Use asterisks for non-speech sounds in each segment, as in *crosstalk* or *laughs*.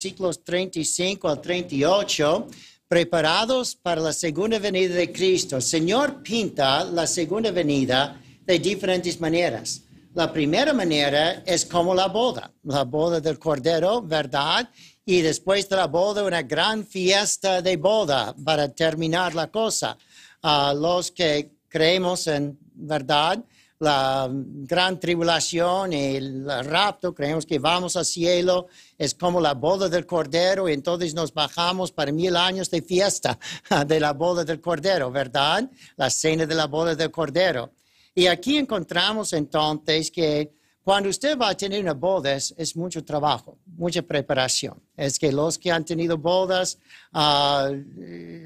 Ciclos 35 al 38, preparados para la segunda venida de Cristo. Señor pinta la segunda venida de diferentes maneras. La primera manera es como la boda, la boda del Cordero, ¿verdad? Y después de la boda, una gran fiesta de boda para terminar la cosa. a los que creemos en verdad, la gran tribulación, el rapto, creemos que vamos al cielo, es como la boda del Cordero, y entonces nos bajamos para mil años de fiesta *laughs* de la boda del Cordero, ¿verdad? La cena de la boda del Cordero. Y aquí encontramos entonces que cuando usted va a tener una boda es, mucho trabajo, mucha preparación. Es que los que han tenido bodas, ah,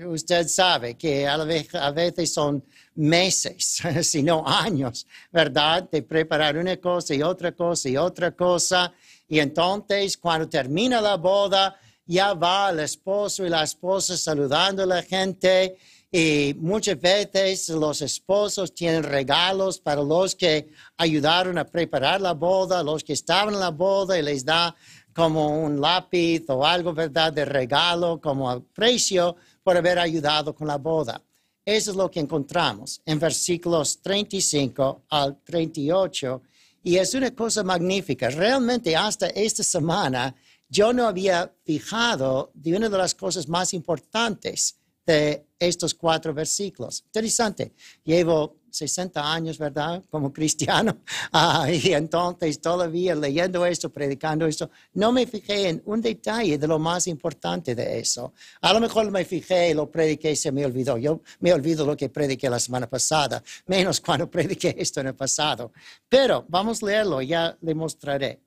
usted sabe que a, a veces son meses, *laughs* si no años, ¿verdad? De preparar una cosa y otra cosa y otra cosa. Y entonces cuando termina la boda, ya va el esposo y la esposa saludando a la gente y muchas veces los esposos tienen regalos para los que ayudaron a preparar la boda, los que estaban en la boda y les da como un lápiz o algo, ¿verdad?, de regalo, como precio por haber ayudado con la boda. Eso es lo que encontramos en versículos 35 al 38. Y es una cosa magnífica. Realmente hasta esta semana yo no había fijado de una de las cosas más importantes de estos cuatro versículos. Interesante. Llevo 60 años, ¿verdad? Como cristiano. *laughs* y entonces todavía leyendo esto, predicando esto, no me fijé en un detalle de lo más importante de eso. A lo mejor me fijé y lo prediqué y se me olvidó. Yo me olvido lo que prediqué la semana pasada, menos cuando *laughs* prediqué esto en el pasado. Pero vamos a leerlo, ya le mostraré.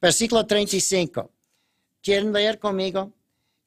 Versículo 35. ¿Quieren leer conmigo?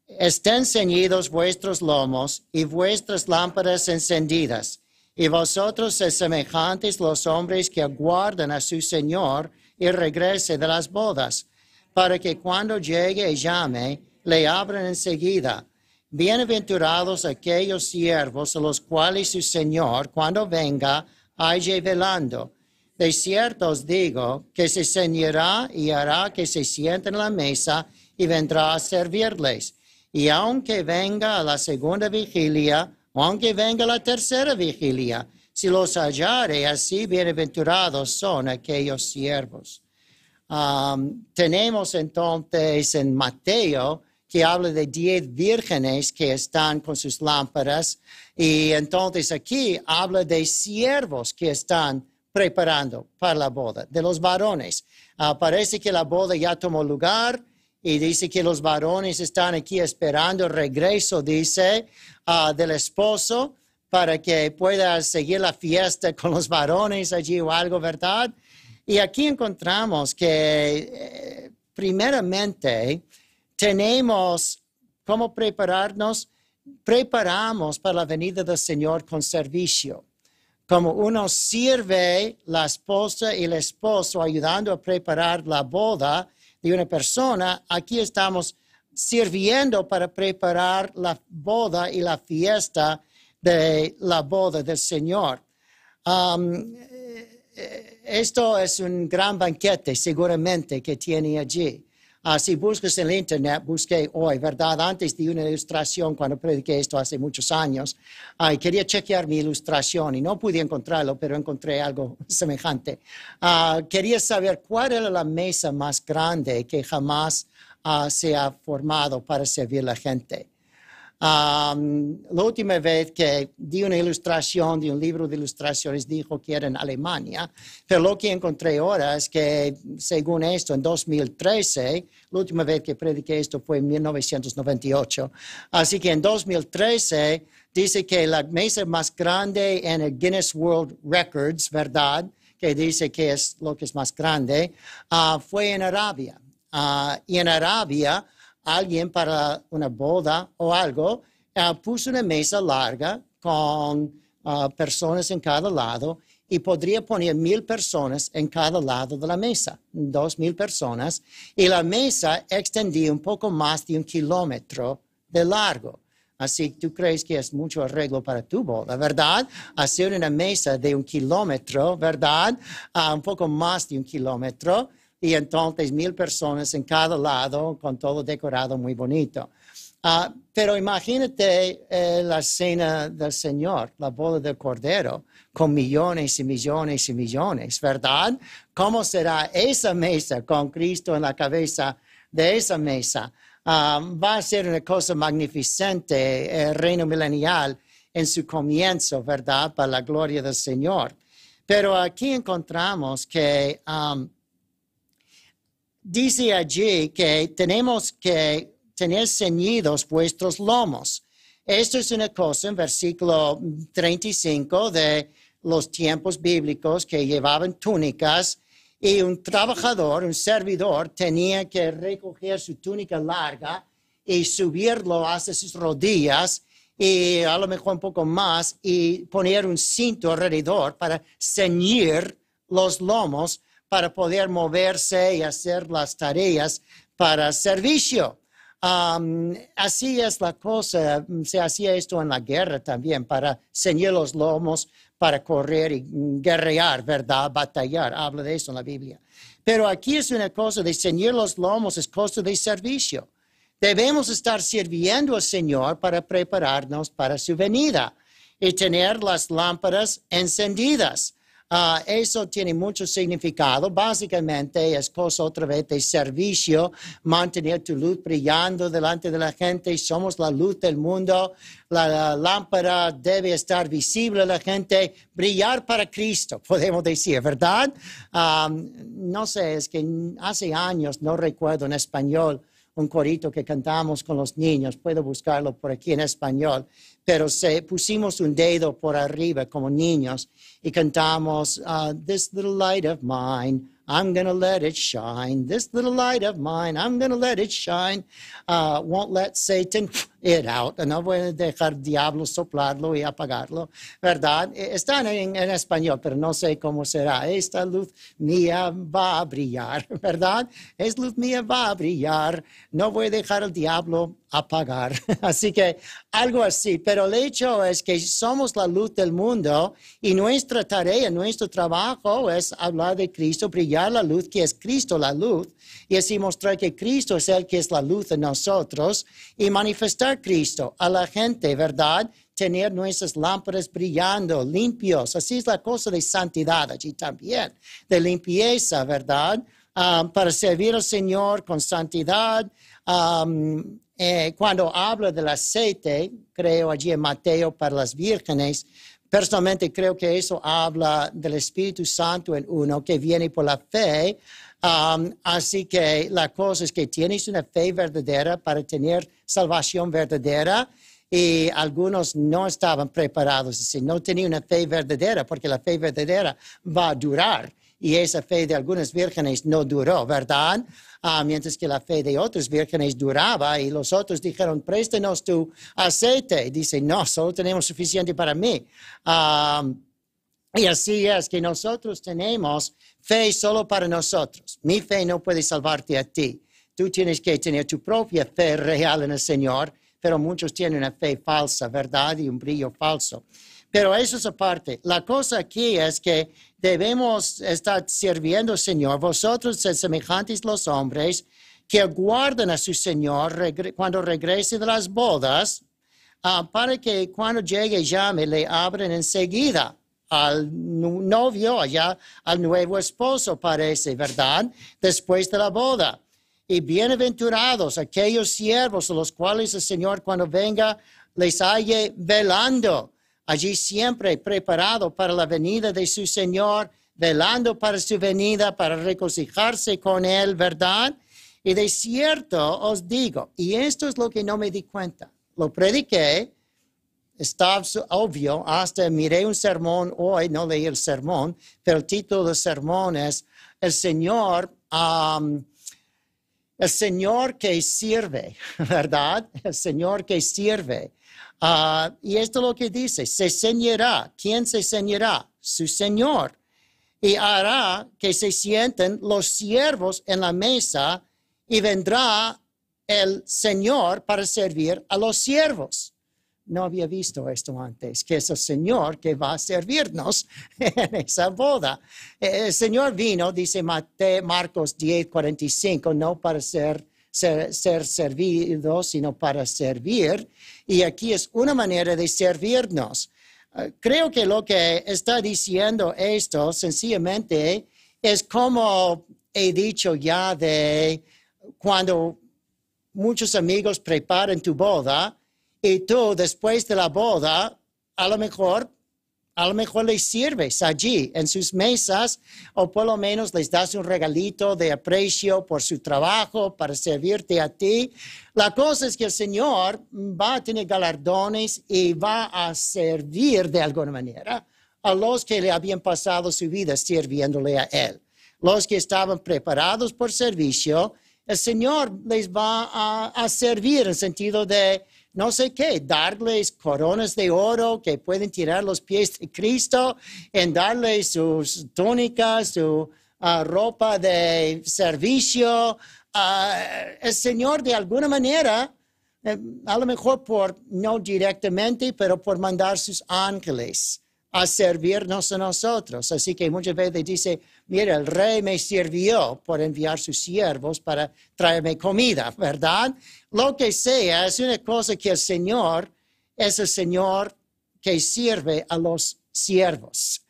Estén ceñidos vuestros lomos y vuestras lámparas encendidas, y vosotros se semejantes los hombres que aguardan a su Señor y regrese de las bodas, para que cuando llegue y llame, le abran enseguida. Bienaventurados aquellos siervos a los cuales su Señor, cuando venga, halle velando. De cierto os digo que se ceñirá y hará que se sienten en la mesa y vendrá a servirles. Y aunque venga la segunda vigilia, o aunque venga la tercera vigilia, si los hallare así, bienaventurados son aquellos siervos. Um, tenemos entonces en Mateo que habla de diez vírgenes que están con sus lámparas y entonces aquí habla de siervos que están preparando para la boda, de los varones. Ah, parece que la boda ya tomó lugar y dice que los varones están aquí esperando el regreso, dice, ah, del esposo para que pueda seguir la fiesta con los varones allí o algo, ¿verdad? Y aquí encontramos que eh, primeramente tenemos cómo prepararnos, preparamos para la venida del Señor con servicio. Como uno sirve la esposa y el esposo ayudando a preparar la boda, y una persona, aquí estamos sirviendo para preparar la boda y la fiesta de la boda del Señor. Um, eh, eh, esto es un gran banquete seguramente que tiene allí. Ah, si buscas en el Internet, busqué hoy, ¿verdad? Antes de una ilustración, cuando prediqué esto hace muchos años, quería chequear mi ilustración y no pude encontrarlo, pero encontré algo *laughs* semejante. Ah, quería saber cuál era la mesa más grande que jamás ah, se ha formado para servir a la gente la última vez que di una ilustración de un libro de ilustraciones dijo que era en Alemania, pero lo que encontré ahora es que según esto, en 2013, la última vez que prediqué esto fue en 1998, así que en 2013 dice que la mesa más grande en el Guinness World Records, ¿verdad? Que dice que es lo que es más grande, ah, fue en Arabia. Ah, y en Arabia alguien para una boda o algo, ah, puso una mesa larga con ah, personas en cada lado y podría poner mil personas en cada lado de la mesa, dos mil personas, y la mesa extendía un poco más de un kilómetro de largo. Así que tú crees que es mucho arreglo para tu boda, ¿verdad? Hacer una mesa de un kilómetro, ¿verdad? Ah, un poco más de un kilómetro y entonces mil personas en cada lado con todo decorado muy bonito. Ah, pero imagínate eh, la cena del Señor, la boda del Cordero, con millones y millones y millones, ¿verdad? ¿Cómo será esa mesa con Cristo en la cabeza de esa mesa? Ah, va a ser una cosa magnificente, el reino milenial en su comienzo, ¿verdad? Para la gloria del Señor. Pero aquí encontramos que dice allí que tenemos que tener ceñidos vuestros lomos. Esto es una cosa en versículo 35 de los tiempos bíblicos que llevaban túnicas y un trabajador, un servidor, tenía que recoger su túnica larga y subirlo hacia sus rodillas y a lo mejor un poco más y poner un cinto alrededor para ceñir los lomos para poder moverse y hacer las tareas para servicio. así es la cosa, se hacía esto en la guerra también, para ceñir los lomos, para correr y guerrear, ¿verdad? Batallar, habla de eso en la Biblia. Pero aquí es una cosa de ceñir los lomos, es cosa de servicio. Debemos estar sirviendo al Señor para prepararnos para su venida y tener las lámparas encendidas. Ah, eso tiene mucho significado. Básicamente es cosa otra vez de servicio, mantener tu luz brillando delante de la gente. Somos la luz del mundo. La, lámpara debe estar visible a la gente, brillar para Cristo, *laughs* podemos decir, ¿verdad? Ah, no sé, es que hace años, no recuerdo en español, un corito que cantamos con los niños, puedo buscarlo por aquí en español, pero se, pusimos un dedo por arriba como niños y cantamos, ah, This little light of mine, I'm gonna let it shine. This little light of mine, I'm gonna let it shine. Ah, won't let Satan no voy a dejar diablo soplarlo y apagarlo, ¿verdad? E, Está en, español, pero no sé cómo será. Esta luz mía va a brillar, *laughs* ¿verdad? Es luz mía va a brillar. No voy a dejar al diablo apagar. *laughs* Así que algo así. Pero el hecho es que somos la luz del mundo y nuestra tarea, nuestro trabajo es hablar de Cristo, brillar la luz que es Cristo la luz y así mostrar que Cristo es el que es la luz en nosotros y manifestar Cristo a la gente, ¿verdad? Tener nuestras lámparas brillando, limpios. Así es la cosa de santidad allí también, de limpieza, ¿verdad? Ah, para servir al Señor con santidad, eh, cuando habla del aceite, creo allí en Mateo para las vírgenes, personalmente creo que eso habla del Espíritu Santo en uno que viene por la fe. Um, así que la cosa es que tienes una fe verdadera para tener salvación verdadera y algunos no estaban preparados. no tenían una fe verdadera porque la fe verdadera va a durar y esa fe de algunas vírgenes no duró, ¿verdad? Ah, mientras que la fe de otras vírgenes duraba y los otros dijeron, préstenos tu aceite. Dice, no, solo tenemos suficiente para mí. y así es que nosotros tenemos fe solo para nosotros. Mi fe no puede salvarte a ti. Tú tienes que tener tu propia fe real en el Señor, pero muchos tienen una fe falsa, ¿verdad? Y un brillo falso. Pero eso es aparte. La cosa aquí es que debemos estar sirviendo, Señor. Vosotros, semejantes los hombres, que aguardan a su Señor cuando regrese de las bodas, ah, para que cuando llegue llame, le abren enseguida al novio, allá al nuevo esposo, parece, ¿verdad? Después de la boda. Y bienaventurados aquellos siervos a los cuales el Señor cuando venga les halle velando allí siempre preparado para la venida de su Señor, velando para su venida, para regocijarse con Él, ¿verdad? Y de cierto os digo, y esto es lo que no me di cuenta, lo prediqué, estaba obvio, hasta miré un sermón hoy, no leí el sermón, pero el título del sermón es El Señor, el Señor que sirve, *laughs* ¿verdad? El Señor que sirve. Ah, y esto es lo que dice, se ceñirá. ¿Quién se ceñirá? Su Señor. Y hará que se sienten los siervos en la mesa y vendrá el Señor para servir a los siervos. No había visto esto antes, que es el Señor que va a servirnos *laughs* en esa boda. Eh, el Señor vino, dice Mate, Marcos 10, 45, no para ser, ser, ser servido, sino para servir y aquí es una manera de servirnos. Ah, creo que lo que está diciendo esto sencillamente es como he dicho ya de cuando muchos amigos preparan tu boda y tú después de la boda, a lo mejor a lo mejor les sirves allí en sus mesas o por lo menos les das un regalito de aprecio por su trabajo para servirte a ti. La cosa es que el Señor va a tener galardones y va a servir de alguna manera a los que le habían pasado su vida sirviéndole a Él. Los que estaban preparados por servicio, el Señor les va a, a servir en sentido de no sé qué, darles coronas de oro que pueden tirar los pies de Cristo, en darles sus túnicas, su ah, ropa de servicio. Ah, el Señor de alguna manera, eh, a lo mejor por no directamente, pero por mandar sus ángeles a servirnos a nosotros. Así que muchas veces dice, mira, el rey me sirvió por enviar sus siervos para traerme comida, ¿verdad? Lo que sea, es una cosa que el Señor es el Señor que sirve a los siervos.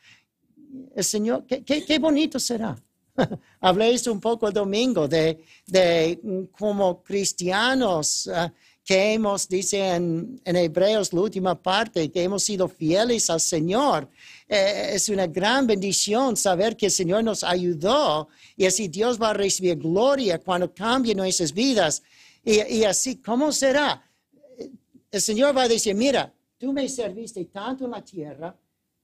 El Señor, qué, bonito será. *laughs* Habléis un poco el domingo de, de mm, como cristianos ah, que hemos, dice en, Hebreos la última parte, que hemos sido fieles al Señor. Eh, es una gran bendición saber que el Señor nos ayudó y así Dios va a recibir gloria cuando cambie nuestras vidas. Y, y así, ¿cómo será? El Señor va a decir, mira, tú me serviste tanto en la tierra,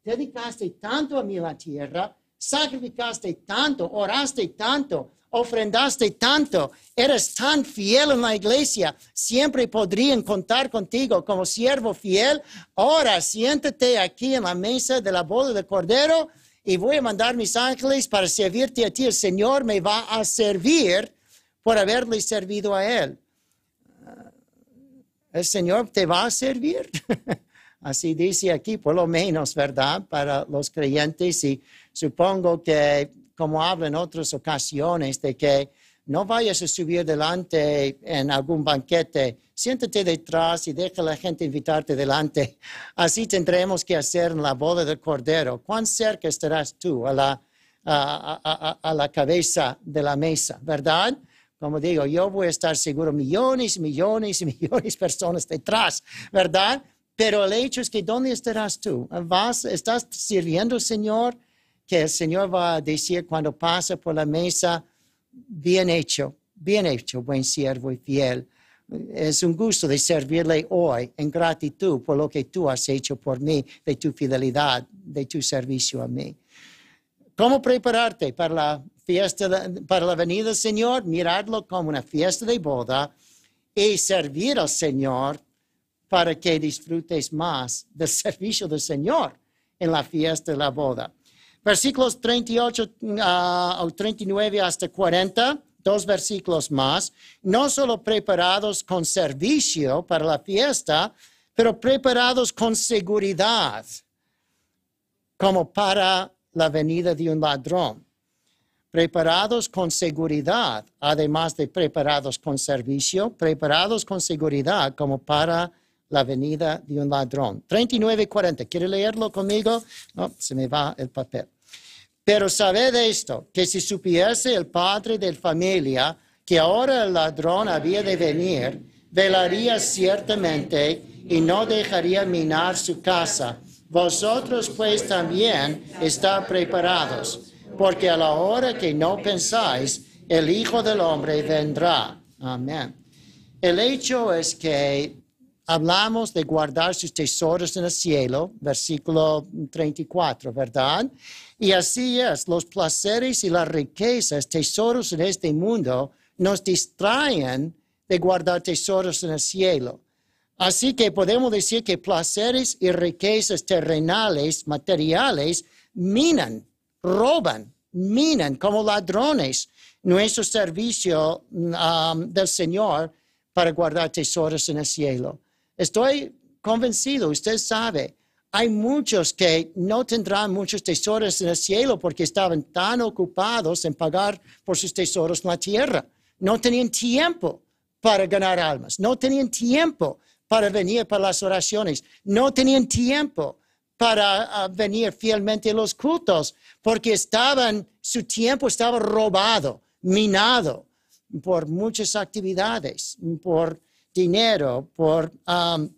dedicaste tanto a mí la tierra, sacrificaste tanto, oraste tanto ofrendaste tanto, eres tan fiel en la iglesia, siempre podrían contar contigo como siervo fiel. Ahora siéntate aquí en la mesa de la boda del Cordero y voy a mandar mis ángeles para servirte a ti. El Señor me va a servir por haberle servido a Él. Ah, el Señor te va a servir. *laughs* Así dice aquí, por lo menos, ¿verdad? Para los creyentes y supongo que como habla en otras ocasiones, de que no vayas a subir delante en algún banquete, siéntate detrás y deja la gente invitarte delante. *laughs* Así tendremos que hacer la boda del Cordero. ¿Cuán cerca estarás tú a la, a, la cabeza de la mesa, verdad? Como digo, yo voy a estar seguro millones, y millones y *laughs* millones de personas detrás, ¿verdad? Pero el hecho es que ¿dónde estarás tú? ¿Vas, ¿Estás sirviendo Señor? que el Señor va a decir cuando pasa por la mesa, bien hecho, bien hecho, buen siervo y fiel. Es un gusto de servirle hoy en gratitud por lo que tú has hecho por mí, de tu fidelidad, de tu servicio a mí. ¿Cómo prepararte para la fiesta, para la venida del Señor? Mirarlo como una fiesta de boda y servir al Señor para que disfrutes más del *laughs* servicio del Señor en la fiesta de la boda. Versículos 38 ah, o 39 hasta 40, dos versículos más, no solo preparados con servicio para la fiesta, pero preparados con seguridad, como para la venida de un ladrón. Preparados con seguridad, además de preparados con servicio, preparados con seguridad como para la venida de un ladrón. y 39.40. ¿Quiere leerlo conmigo? No, se me va el papel. Pero sabed esto, que si supiese el padre de familia que ahora el ladrón había de venir, velaría ciertamente y no dejaría minar su casa. Vosotros pues también está preparados, porque a la hora que no pensáis, el Hijo del Hombre vendrá. Amén. El hecho es que hablamos de guardar sus tesoros en el cielo, versículo 34, ¿verdad? Y así es, los placeres y las riquezas, tesoros en este mundo, nos distraen de guardar tesoros en el cielo. Así que podemos decir que placeres y riquezas terrenales, materiales, minan, roban, minan como ladrones nuestro servicio um, del Señor para guardar tesoros en el cielo. Estoy convencido, usted sabe, hay muchos que no tendrán muchos tesoros en el cielo porque estaban tan ocupados en pagar por sus tesoros en la tierra. No tenían tiempo para ganar almas, no tenían tiempo para venir para las oraciones, no tenían tiempo para ah, venir fielmente a los cultos porque estaban, su tiempo estaba robado, minado por muchas actividades, por dinero, por um,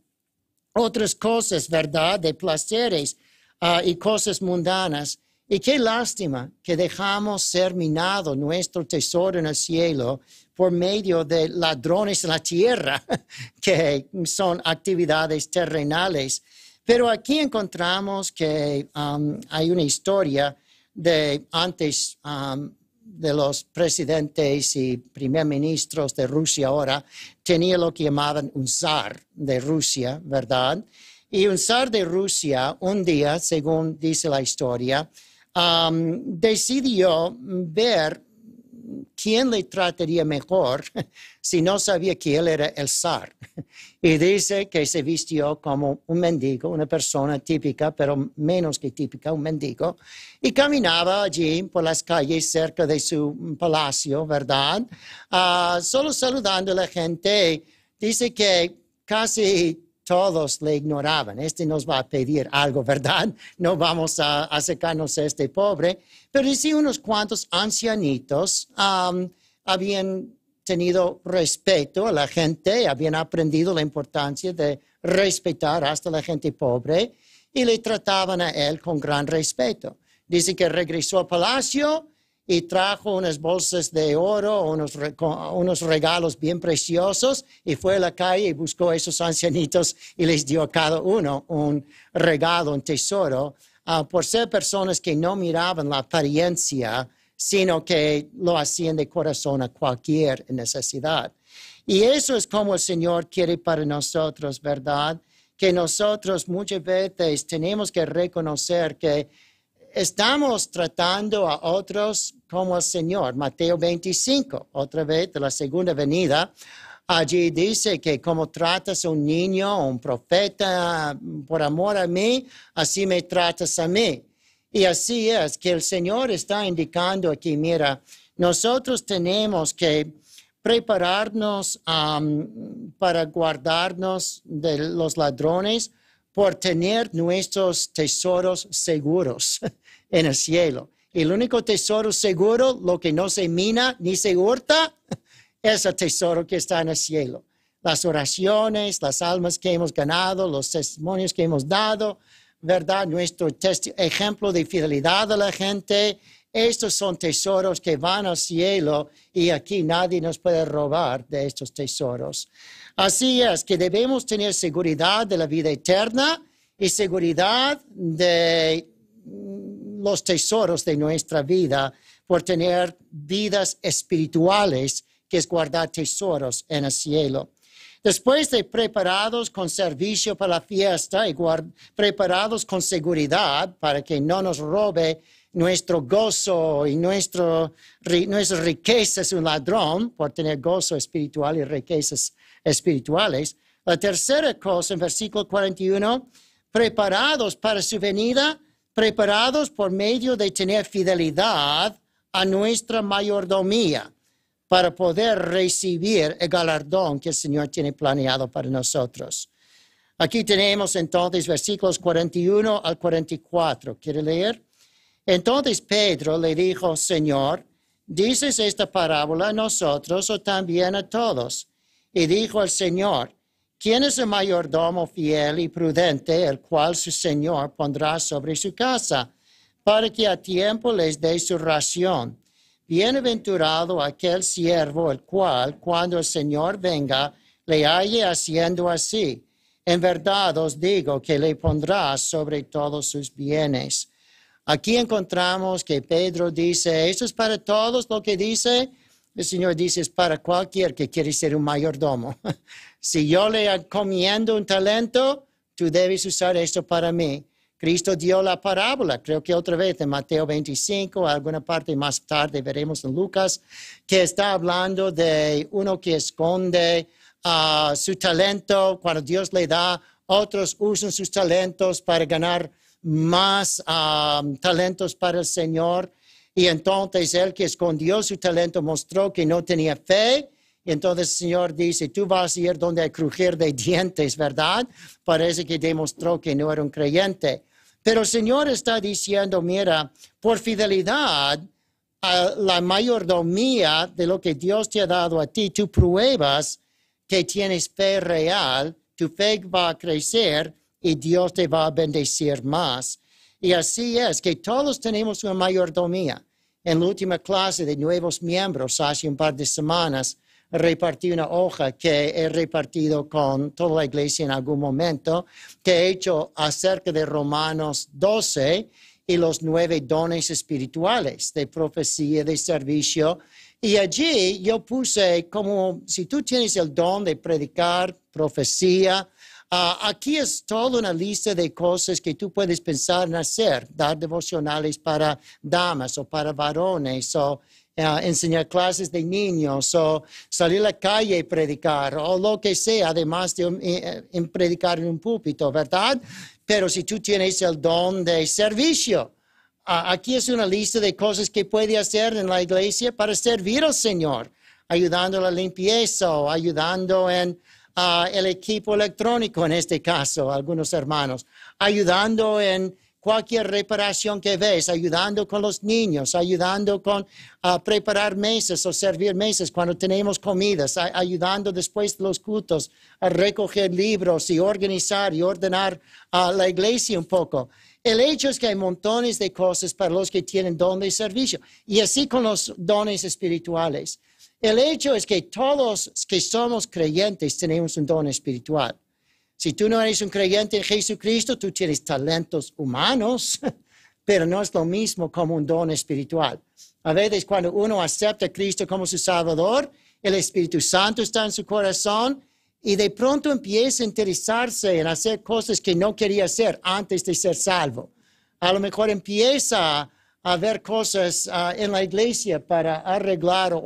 otras cosas, ¿verdad? De placeres uh, y cosas mundanas. Y qué lástima que dejamos ser minado nuestro tesoro en el cielo por medio de ladrones en la tierra, *laughs* que son actividades terrenales. Pero aquí encontramos que um, hay una historia de antes um, de los presidentes y primer ministros de Rusia ahora tenía lo que llamaban un zar de Rusia, ¿verdad? Y un zar de Rusia un día, según dice la historia, decidió ver ¿quién le trataría mejor *laughs* si no sabía que él era el zar? Y dice que se vistió como un mendigo, una persona típica, pero menos que típica, un mendigo, y caminaba allí por las calles cerca de su palacio, ¿verdad? Ah, solo saludando a la gente. Dice que casi todos le ignoraban. Este nos va a pedir algo, *laughs* ¿verdad? No vamos a acercarnos a este pobre. Pero sí unos cuantos ancianitos habían tenido respeto a la gente, habían aprendido la importancia de respetar hasta la gente pobre y le trataban a él con gran respeto. Dice que regresó al palacio y trajo unas bolsas de oro, unos, regalos bien preciosos y fue a la calle y buscó a esos ancianitos y les dio a cada uno un regalo, un tesoro, ah, por ser personas que no miraban la apariencia, sino que lo hacían de corazón a cualquier necesidad. Y eso es como el Señor quiere para nosotros, ¿verdad? Que nosotros muchas veces tenemos que reconocer que estamos tratando a otros como el Señor. Mateo 25, otra vez de la segunda venida. Allí dice que como tratas a un niño, a un profeta, por amor a mí, así me tratas a mí. Y así es que el Señor está indicando aquí, mira, nosotros tenemos que prepararnos para guardarnos de los ladrones por tener nuestros tesoros seguros. *laughs* en el cielo. El único tesoro seguro, lo que no se mina ni se hurta, *laughs* es el tesoro que está en el cielo. Las oraciones, las almas que hemos ganado, los testimonios que hemos dado, ¿verdad? Nuestro ejemplo de fidelidad a la gente, estos son tesoros que van al cielo y aquí nadie nos puede robar de estos tesoros. Así es que debemos tener seguridad de la vida eterna y seguridad de los tesoros de nuestra vida por tener vidas espirituales, que es guardar tesoros en el cielo. Después de preparados con servicio para la fiesta y preparados con seguridad para que no nos robe nuestro gozo y nuestro, nuestras riquezas un ladrón por tener gozo espiritual y riquezas espirituales. La tercera cosa en versículo 41, preparados para su venida preparados por medio de tener fidelidad a nuestra mayordomía para poder recibir el galardón que el Señor tiene planeado para nosotros. Aquí tenemos entonces versículos 41 al 44. ¿Quiere leer? Entonces Pedro le dijo, Señor, ¿dices esta parábola a nosotros o también a todos? Y dijo el Señor, ¿Quién es el mayordomo fiel y prudente, el cual su señor pondrá sobre su casa, para que a tiempo les dé su ración? Bienaventurado aquel siervo, el cual, cuando el Señor venga, le halle haciendo así. En verdad os digo que le pondrá sobre todos sus bienes. Aquí encontramos que Pedro dice, eso es para todos lo que dice, el Señor dice, es para cualquier que quiere ser un mayordomo. *laughs* si yo le encomiendo un talento, tú debes usar esto para mí. Cristo dio la parábola, creo que otra vez en Mateo 25, alguna parte más tarde veremos en Lucas, que está hablando de uno que esconde ah, su talento cuando Dios le da, otros usan sus talentos para ganar más ah, talentos para el Señor. Y entonces el que escondió su talento mostró que no tenía fe. Y entonces el Señor dice, tú vas a ir donde hay crujir de dientes, ¿verdad? Parece que demostró que no era un creyente. Pero el Señor está diciendo, mira, por fidelidad a la mayordomía de lo que Dios te ha dado a ti, tú pruebas que tienes fe real, tu fe va a crecer y Dios te va a bendecir más. Y así es que todos tenemos una mayordomía. En la última clase de nuevos miembros, hace un par de semanas, repartí una hoja que he repartido con toda la iglesia en algún momento, que he hecho acerca de Romanos 12 y los nueve dones espirituales de profecía, de servicio. Y allí yo puse como, si tú tienes el don de predicar profecía, Ah, aquí es toda una lista de cosas que tú puedes pensar en hacer, dar devocionales para damas o para varones o ah, enseñar clases de niños o salir a la calle y predicar o lo que sea, además de um, eh, eh, en, predicar en un púlpito, ¿verdad? Pero si tú tienes el don de servicio, ah, aquí es una lista de cosas que puedes hacer en la iglesia para servir al Señor, ayudando a la limpieza ayudando en el equipo electrónico, en este caso, algunos hermanos, ayudando en cualquier reparación que ves, ayudando con los niños, ayudando con preparar mesas o servir mesas cuando tenemos comidas, ayudando después de los cultos a recoger libros y organizar y ordenar a la iglesia un poco. El hecho es que hay montones de cosas para los que tienen don de servicio y así con los dones espirituales. El hecho es que todos que somos creyentes tenemos un don espiritual. Si tú no eres un creyente en Jesucristo, tú tienes talentos humanos, *laughs* pero no es lo mismo como un don espiritual. A veces cuando uno acepta a Cristo como su Salvador, el Espíritu Santo está en su corazón y de pronto empieza a interesarse en hacer cosas que no quería hacer antes de ser salvo. A lo mejor empieza a ver cosas ah, en la iglesia para arreglar o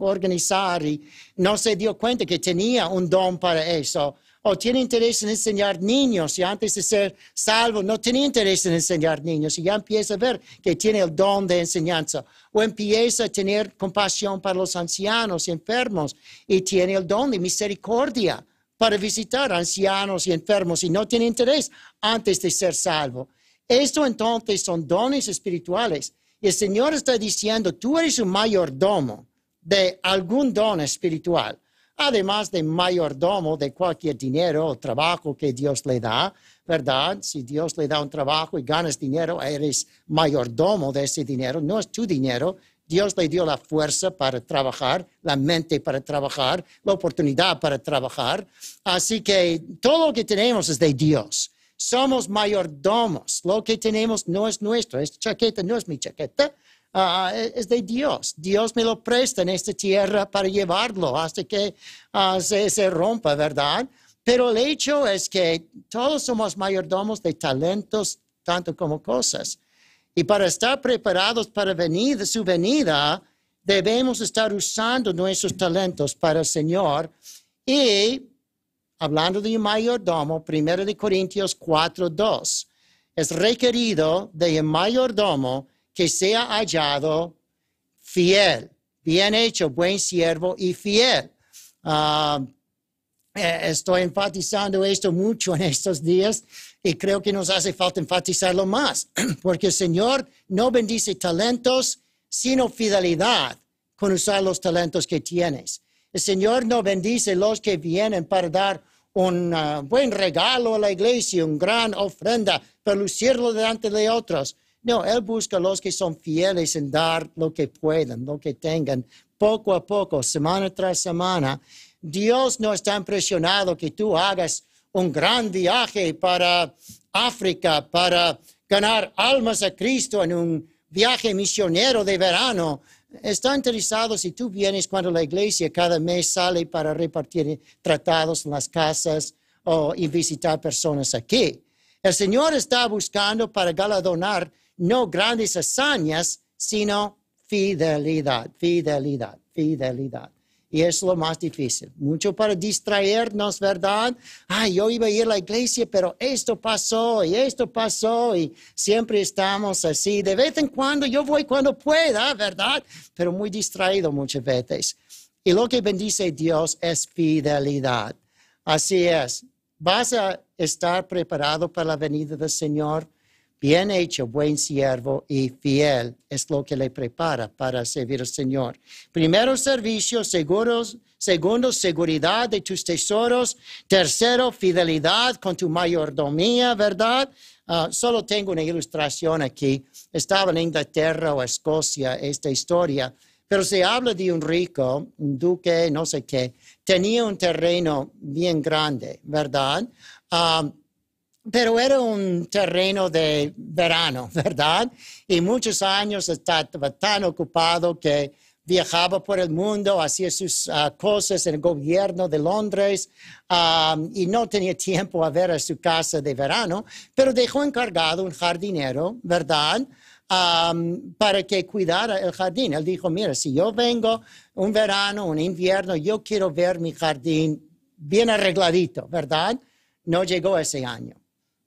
organizar y no se dio cuenta que tenía un don para eso. O tiene interés en enseñar niños y antes de ser salvo no tiene interés en enseñar niños y ya empieza a ver que tiene el don de enseñanza. O empieza a tener compasión para los ancianos y enfermos y tiene el don de misericordia para visitar ancianos y enfermos y no tiene interés antes de ser salvo. Esto entonces son dones espirituales. Y el Señor está diciendo, tú eres un mayordomo de algún don espiritual, además de mayordomo de cualquier dinero o trabajo que Dios le da, ¿verdad? Si Dios le da un trabajo y ganas dinero, eres mayordomo de ese dinero, no es tu dinero. Dios le dio la fuerza para trabajar, la mente para trabajar, la oportunidad para trabajar. Así que todo lo que tenemos es de Dios somos mayordomos. Lo que tenemos no es nuestro. Esta chaqueta no es mi chaqueta. Ah, eh, es de Dios. Dios me lo presta en esta tierra para llevarlo hasta que ah, se, rompa, ¿verdad? Pero el hecho es que todos somos mayordomos de talentos, tanto como cosas. Y para estar preparados para venir, su venida, debemos estar usando nuestros talentos para el Señor y hablando de un mayordomo, 1 Corintios 4, 2, es requerido de mayordomo que sea hallado fiel, bien hecho, buen siervo y fiel. Ah, eh, estoy enfatizando esto mucho en estos días y creo que nos hace falta enfatizarlo más, *clears throat* porque el Señor no bendice talentos, sino fidelidad con usar los talentos que tienes. El Señor no bendice los que vienen para dar un ah, buen regalo a la iglesia, una gran ofrenda para lucirlo delante de otros. No, Él busca a los que son fieles en dar lo que puedan, lo que tengan, poco a poco, semana tras semana. Dios no está impresionado que tú hagas un gran viaje para África, para ganar almas a Cristo en un viaje misionero de verano está interesado si tú vienes cuando la iglesia cada mes sale para repartir tratados en las casas o, y visitar personas aquí. El Señor está buscando para galardonar no grandes hazañas, sino fidelidad, fidelidad, fidelidad. Y es lo más difícil. Mucho para distraernos, ¿verdad? Ay, yo iba a ir a la iglesia, pero esto pasó y esto pasó y siempre estamos así. De vez en cuando yo voy cuando pueda, ¿verdad? Pero muy distraído muchas veces. Y lo que bendice Dios es fidelidad. Así es. ¿Vas a estar preparado para la venida del Señor? Bien hecho, buen siervo y fiel es lo que le prepara para servir al Señor. Primero, servicios Seguros, segundo, seguridad de tus tesoros. Tercero, fidelidad con tu mayordomía, ¿verdad? Ah, solo tengo una ilustración aquí. Estaba en Inglaterra o Escocia esta historia, pero se habla de un rico, un duque, no sé qué, tenía un terreno bien grande, ¿verdad? Ah, pero era un terreno de verano, *laughs* ¿verdad? Y muchos años estaba tan ocupado que viajaba por el mundo, hacía sus ah, cosas en el gobierno de Londres ah, y no tenía tiempo a ver a su casa de verano, pero dejó encargado un jardinero, ¿verdad? para que cuidara el jardín. Él dijo, mira, si yo vengo un verano, un invierno, yo quiero ver mi jardín bien arregladito, ¿verdad? No llegó ese año.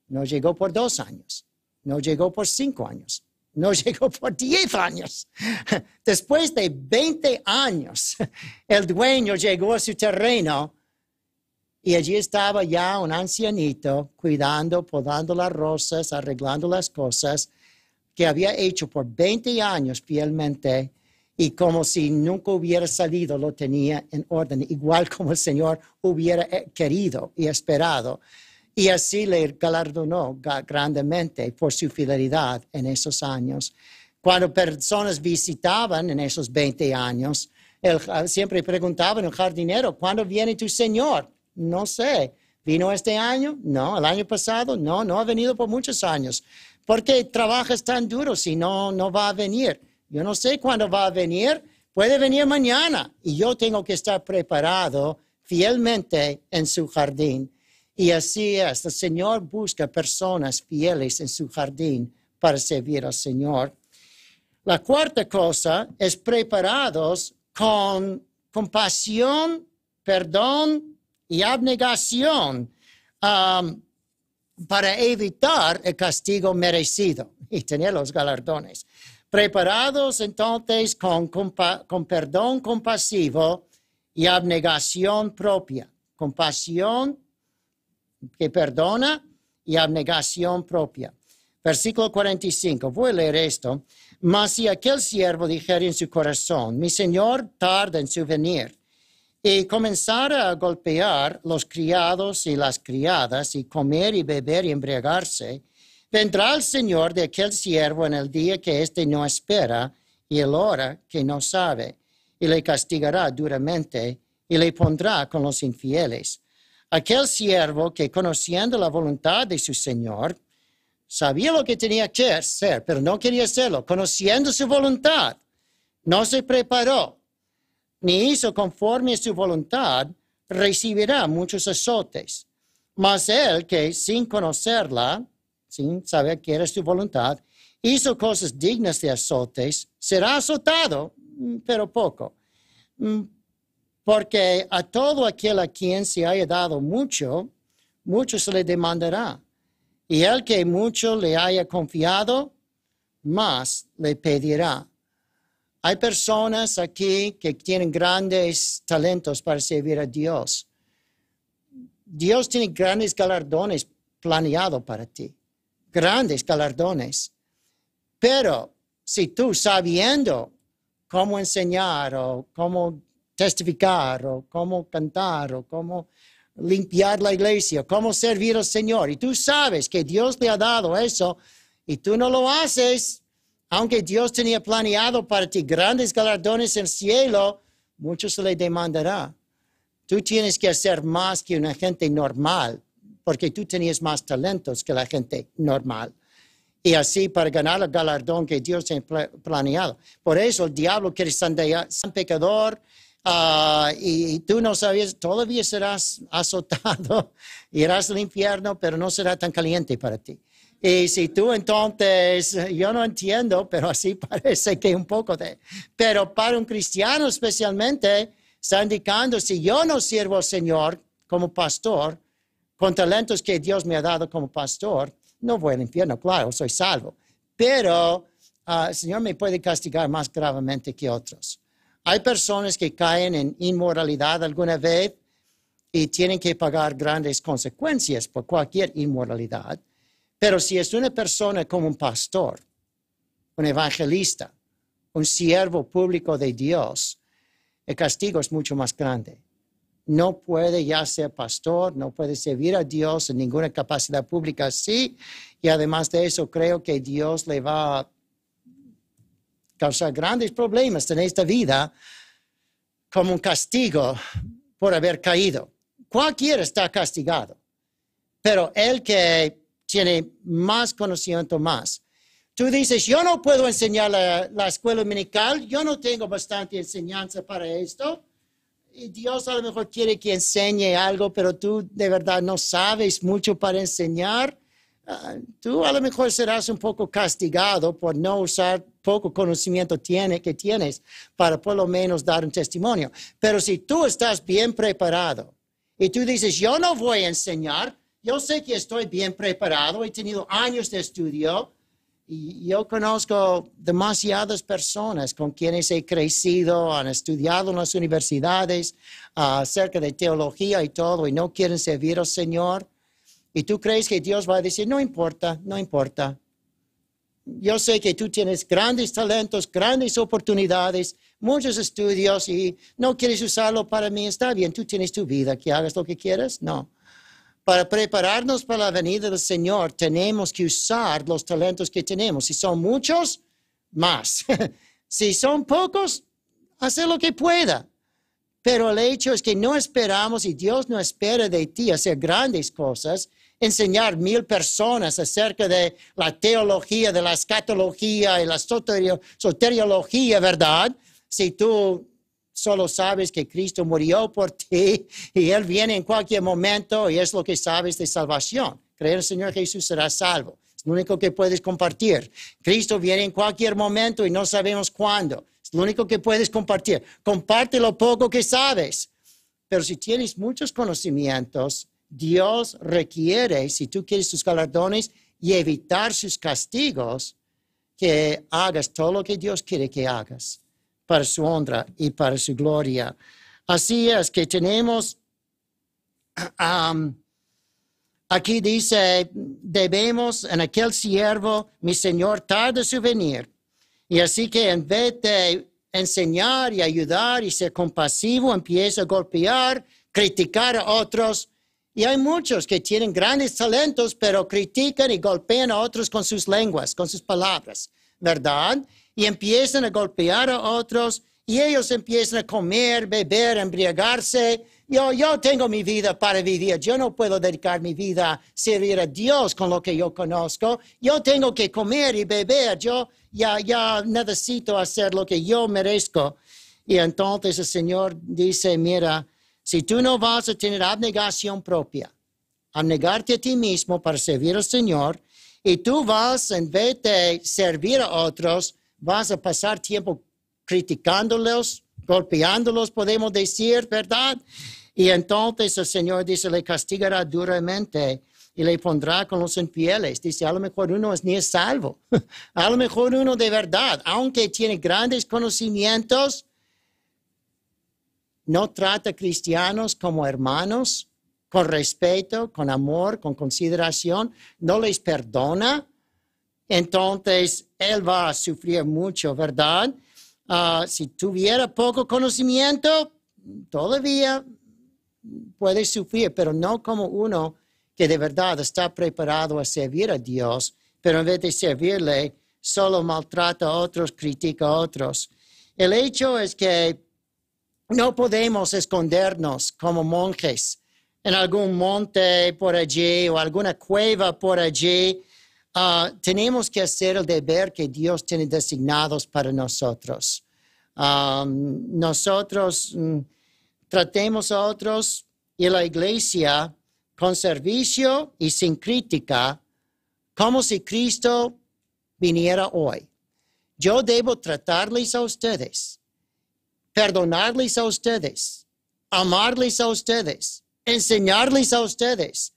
No llegó por dos años, no llegó por cinco años, no *laughs* llegó por diez años. Después de veinte años, el dueño llegó a su terreno y allí estaba ya un ancianito cuidando, podando las rosas, arreglando las cosas que había hecho por veinte años fielmente y como si nunca hubiera salido, lo tenía en orden, igual como el Señor hubiera eh, querido y esperado y así le galardonó grandemente por su fidelidad en esos años. Cuando personas visitaban en esos 20 años, él siempre preguntaban al jardinero, ¿cuándo viene tu Señor? No sé. ¿Vino este año? No. ¿El año pasado? No, no ha venido por muchos años. ¿Por qué trabajas tan duro si no, no va a venir? Yo no sé cuándo va a venir. Puede venir mañana y yo tengo que estar preparado fielmente en su jardín. Y así es, el Señor busca personas fieles en su jardín para servir al Señor. La cuarta cosa es preparados con compasión, perdón y abnegación um, para evitar el castigo merecido *laughs* y tener los galardones. Preparados entonces con, con perdón compasivo y abnegación propia. Compasión que perdona y abnegación propia. Versículo 45, voy a leer esto. Mas si aquel siervo dijera en su corazón, mi señor tarda en su venir, y comenzara a golpear los criados y las criadas, y comer y beber y embriagarse, vendrá el señor de aquel siervo en el día que éste no espera y el hora que no sabe, y le castigará duramente y le pondrá con los infieles Aquel siervo que conociendo la voluntad de su Señor, sabía lo que tenía que hacer, pero no quería hacerlo, conociendo su voluntad, no se preparó, ni hizo conforme a su voluntad, recibirá muchos azotes. Mas el que sin conocerla, sin saber qué era su voluntad, hizo cosas dignas de azotes, será azotado, mm, pero poco. Mm, porque a todo aquel a quien se haya dado mucho, mucho se le demandará. Y el que mucho le haya confiado, más le pedirá. Hay personas aquí que tienen grandes talentos para servir a Dios. Dios tiene grandes galardones planeados para ti, grandes galardones. Pero si tú sabiendo cómo enseñar o cómo testificar o cómo cantar o cómo limpiar la iglesia, cómo servir al Señor. Y tú sabes que Dios te ha dado eso y tú no lo haces, aunque Dios tenía planeado para ti grandes galardones en el cielo, muchos se le demandará. Tú tienes que hacer más que una gente normal, porque tú tenías más talentos que la gente normal. Y así para ganar el galardón que Dios ha planeado. Por eso el diablo quiere sandear, san pecador, Ah, y, tú no sabías, todavía serás azotado, *laughs* irás al infierno, pero no será tan caliente para ti. Y si tú entonces, yo no entiendo, pero *laughs* así parece que un poco de, pero para un cristiano especialmente, está indicando, si yo no sirvo al Señor como pastor, con talentos que Dios me ha dado como pastor, no voy al infierno, claro, soy salvo, pero ah, el Señor me puede castigar más gravemente que otros. Hay personas que caen en inmoralidad alguna vez y tienen que pagar grandes consecuencias por cualquier inmoralidad. Pero si es una persona como un pastor, un evangelista, un siervo público de Dios, el castigo es mucho más grande. No puede ya ser pastor, no puede servir a Dios en ninguna capacidad pública así. Y además de eso, creo que Dios le va a causar grandes problemas en esta vida como un castigo por haber caído. Cualquiera está castigado, pero el que tiene más conocimiento más. Tú dices, yo no puedo enseñar la, escuela dominical, yo no tengo bastante enseñanza para esto. Y Dios a lo mejor quiere que enseñe algo, pero tú de verdad no sabes mucho para enseñar. Ah, tú a lo mejor serás un poco castigado por no usar poco conocimiento tiene, que tienes para por lo menos dar un testimonio. Pero si tú estás bien preparado y tú dices, yo no voy a enseñar, yo sé que estoy bien preparado, he tenido años de estudio y yo conozco demasiadas personas con quienes he crecido, han estudiado en las universidades ah, acerca de teología y todo y no quieren servir al Señor y tú crees que Dios va a decir, no importa, no importa. Yo sé que tú tienes grandes talentos, grandes oportunidades, muchos estudios y no quieres usarlo para mí. Está bien, tú tienes tu vida, que hagas lo que quieras. No. Para prepararnos para la venida del Señor, tenemos que usar los talentos que tenemos. Si son muchos, más. *laughs* si son pocos, hacer lo que pueda. Pero el hecho es que no esperamos y Dios no espera de ti hacer grandes cosas, enseñar mil personas acerca de la teología, de la escatología y la soteriología, ¿verdad? Si tú solo sabes que Cristo murió por ti y Él viene en cualquier momento y es lo que sabes de salvación. Creer en el Señor Jesús será salvo. Es lo único que puedes compartir. Cristo viene en cualquier momento y no sabemos cuándo. Es lo único que puedes compartir. Comparte lo poco que sabes. Pero si tienes muchos conocimientos, Dios requiere, si tú quieres sus galardones y evitar sus castigos, que hagas todo lo que Dios quiere que hagas para su honra y para su gloria. Así es que tenemos, *clears throat* um, aquí dice, debemos en aquel siervo, mi Señor, tarde su venir. Y así que en vez de enseñar y ayudar y ser compasivo, empieza a golpear, criticar a otros, y hay muchos que tienen grandes talentos, pero critican y golpean a otros con sus lenguas, con sus palabras, ¿verdad? Y empiezan a golpear a otros y ellos empiezan a comer, beber, embriagarse. Yo, yo tengo mi vida para vivir. Yo no puedo dedicar mi vida a servir a Dios con lo que yo conozco. Yo tengo que comer y beber. Yo ya, ya necesito hacer lo que yo merezco. Y entonces el Señor dice, mira, si tú no vas a tener abnegación propia, abnegarte a ti mismo para servir al Señor, y tú vas en vez de servir a otros, vas a pasar tiempo criticándolos, golpeándolos, podemos decir, ¿verdad? Y entonces el Señor dice, le castigará duramente y le pondrá con los infieles. Dice, a lo mejor uno es ni es salvo. *laughs* A lo mejor uno de verdad, aunque tiene grandes conocimientos, no trata a cristianos como hermanos, con respeto, con amor, con consideración, no les perdona, entonces él va a sufrir mucho, ¿verdad? Ah, si tuviera poco conocimiento, todavía puede sufrir, pero no como uno que de verdad está preparado a servir a Dios, pero en vez de servirle, solo maltrata a otros, critica a otros. El hecho es que no podemos escondernos como monjes en algún monte por allí o alguna cueva por allí. Ah, tenemos que hacer el deber que Dios tiene designados para nosotros. Ah, nosotros mm, tratemos a otros y a la iglesia con servicio y sin crítica, como si Cristo viniera hoy. Yo debo tratarles a ustedes perdonarles a ustedes, amarles a ustedes, enseñarles a ustedes,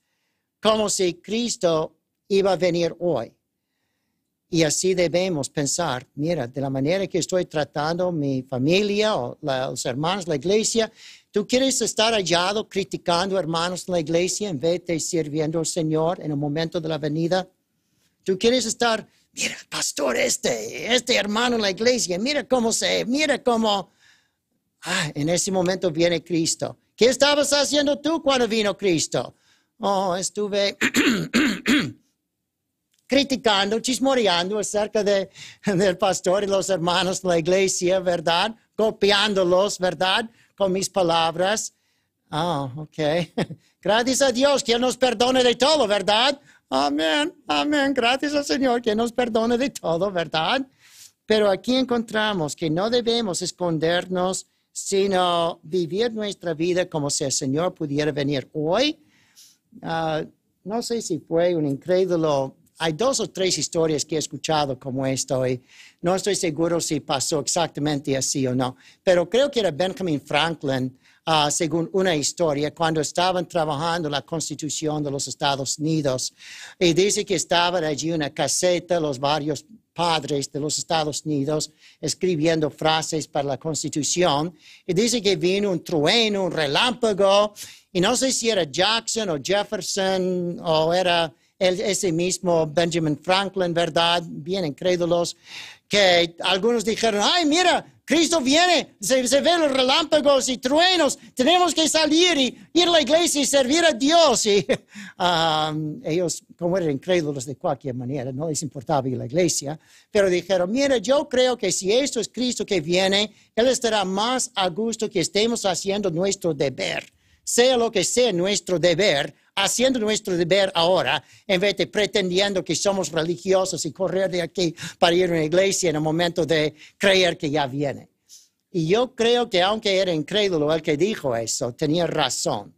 como si Cristo iba a venir hoy. Y así debemos pensar, mira, de la manera que estoy tratando mi familia o los hermanos, la iglesia, tú quieres estar hallado criticando hermanos en la iglesia en vez de sirviendo al Señor en el momento de la venida. Tú quieres estar, mira, pastor este, este hermano en la iglesia, mira cómo se, mira cómo Ah, en ese momento viene Cristo. ¿Qué estabas haciendo tú cuando vino Cristo? Oh, estuve *clears throat* criticando, chismoreando acerca de, del pastor y los hermanos de la iglesia, ¿verdad? Copiándolos, ¿verdad? Con mis palabras. oh, ok. *laughs* Gracias a Dios que nos perdone de todo, ¿verdad? Amén, amén. Gracias al Señor que nos perdone de todo, ¿verdad? Pero aquí encontramos que no debemos escondernos sino vivir nuestra vida como si el Señor pudiera venir hoy. Ah, no sé si fue un incrédulo. Hay dos o tres historias que he escuchado como esto hoy. no estoy seguro si pasó exactamente así o no, pero creo que era Benjamin Franklin, ah, según una historia, cuando estaban trabajando la constitución de los Estados Unidos. Y dice que estaban allí una caseta, los varios padres de los Estados Unidos escribiendo frases para la Constitución y dice que vino un trueno, un relámpago, y no sé si era Jackson o Jefferson o era el, ese mismo Benjamin Franklin, ¿verdad? Bien incrédulos, que algunos dijeron, ay, mira, Cristo viene, se, ven los relámpagos y truenos. Tenemos que salir y ir a la iglesia y servir a Dios. Y, *laughs* um, ellos, como eran incrédulos de cualquier manera, no les importaba ir a la iglesia, pero dijeron, mire, yo creo que si esto es Cristo que viene, Él estará más a gusto que estemos haciendo nuestro deber sea lo que sea nuestro deber, haciendo nuestro deber ahora, en vez de pretendiendo que somos religiosos y correr de aquí para ir a la iglesia en el momento de creer que ya viene. Y yo creo que aunque era incrédulo el que dijo eso, tenía razón.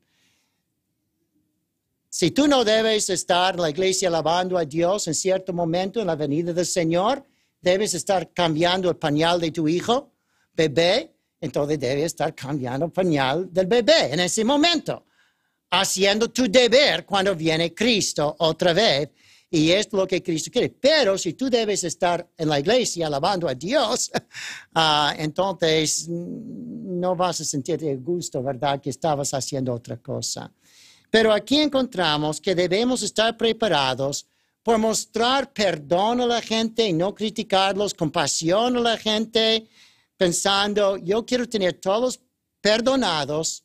Si tú no debes estar en la iglesia alabando a Dios en cierto momento en la venida del Señor, debes estar cambiando el pañal de tu hijo, bebé, entonces debe estar cambiando pañal del bebé en ese momento, haciendo tu deber cuando viene Cristo otra vez. Y es lo que Cristo quiere. Pero si tú debes estar en la iglesia alabando a Dios, *laughs* ah, entonces no vas a sentir el gusto, ¿verdad?, que estabas haciendo otra cosa. Pero aquí encontramos que debemos estar preparados por mostrar perdón a la gente y no criticarlos, compasión a la gente, pensando, yo quiero tener todos perdonados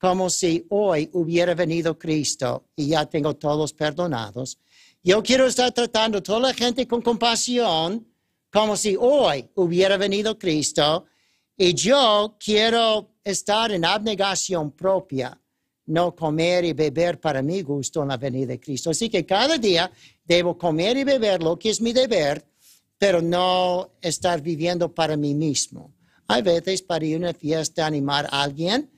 como si hoy hubiera venido Cristo y ya tengo todos perdonados. Yo quiero estar tratando a toda la gente con compasión como si hoy hubiera venido Cristo y yo quiero estar en abnegación propia, no comer y beber para mi gusto en la venida de Cristo. Así que cada día debo comer y beber lo que es mi deber pero no estar viviendo para mí mismo. Hay veces para ir a una fiesta animar a alguien,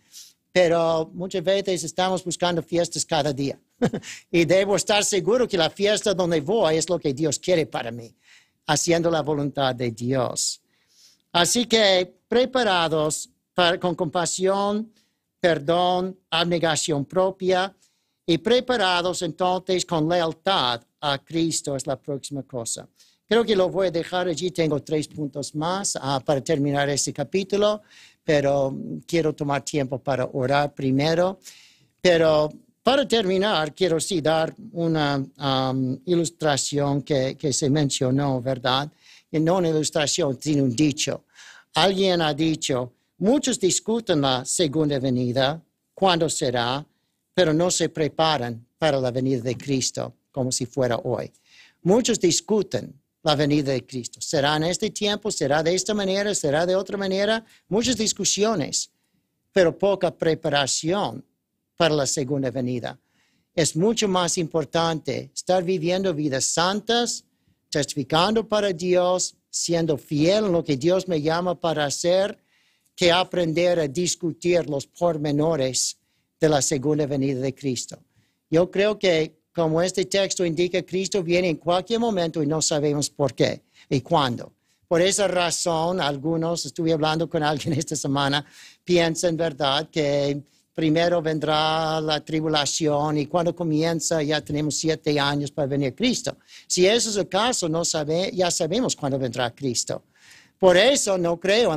pero muchas veces estamos buscando fiestas cada día. *laughs* y debo estar seguro que la fiesta donde voy es lo que Dios quiere para mí, haciendo la voluntad de Dios. Así que preparados con compasión, perdón, abnegación propia y preparados entonces con lealtad a Cristo es la próxima cosa. Creo que lo voy a dejar allí. Tengo tres puntos más ah, para terminar este capítulo, pero mm, quiero tomar tiempo para orar primero. Pero para terminar, quiero sí dar una ilustración que, que, se mencionó, ¿verdad? Y no una ilustración, sino un dicho. Alguien ha dicho, muchos discuten la segunda venida, cuándo será, pero no se preparan para la venida de Cristo como si fuera hoy. Muchos discuten la venida de Cristo. ¿Será en este tiempo? ¿Será de esta manera? ¿Será de otra manera? Muchas discusiones, pero poca preparación para la segunda venida. Es mucho más importante estar viviendo vidas santas, testificando para Dios, siendo fiel en lo que Dios me llama para hacer, que aprender a discutir los pormenores de la segunda venida de Cristo. Yo creo que como este texto indica, Cristo viene en cualquier momento y no sabemos por qué y cuándo. Por esa razón, algunos, estuve hablando con alguien *laughs* esta semana, piensan, ¿verdad?, que primero vendrá la tribulación y cuando comienza ya tenemos siete años para venir Cristo. Si eso es el caso, ya sabemos cuándo vendrá Cristo. Por eso no creo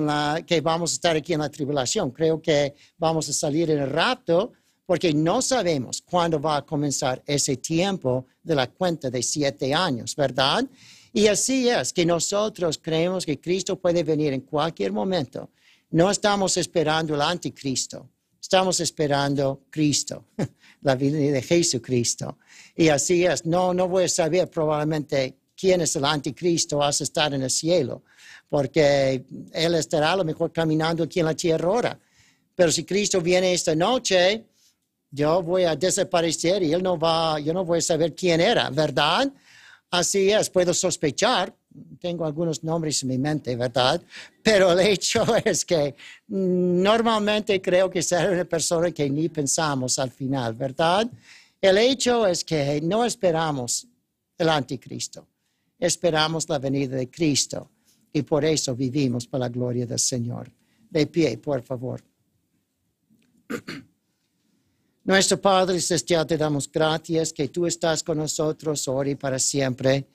que vamos a estar aquí en la tribulación. Creo que vamos a salir en el rapto porque no sabemos cuándo va a comenzar ese tiempo de la cuenta de siete años, ¿verdad? Y así es, que nosotros creemos que Cristo puede venir en cualquier momento. No estamos esperando el anticristo, estamos esperando Cristo, *laughs* la vida de Jesucristo. Y así es, no, no voy a saber probablemente quién es el anticristo hasta estar en el cielo, porque él estará a lo mejor caminando aquí en la tierra ahora. Pero si Cristo viene esta noche, yo voy a desaparecer y él no va, yo no voy a saber quién era, ¿verdad? Así es, puedo sospechar, tengo algunos nombres en mi mente, ¿verdad? Pero el hecho *laughs* es que normalmente creo que será una persona que ni pensamos al final, ¿verdad? El hecho es que no esperamos el anticristo, esperamos la venida de Cristo y por eso vivimos para la gloria del Señor. De pie, por favor. *clears throat* Nuestro Padre Celestial, te damos gracias que tú estás con nosotros hoy y para siempre.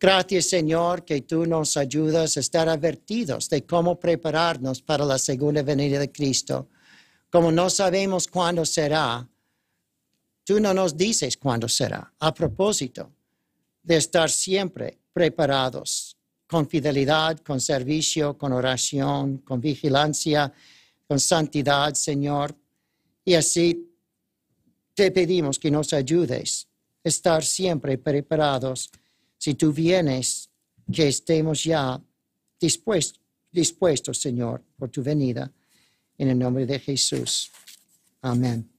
Gracias, Señor, que tú nos ayudas a estar advertidos de cómo prepararnos para la segunda venida de Cristo. Como no sabemos cuándo será, tú no nos dices cuándo será. A propósito de estar siempre preparados, con fidelidad, con servicio, con oración, con vigilancia, con santidad, Señor. Y así te pedimos que nos ayudes a estar siempre preparados. Si tú vienes, que estemos ya dispuestos, dispuestos Señor, por tu venida. En el nombre de Jesús. Amén.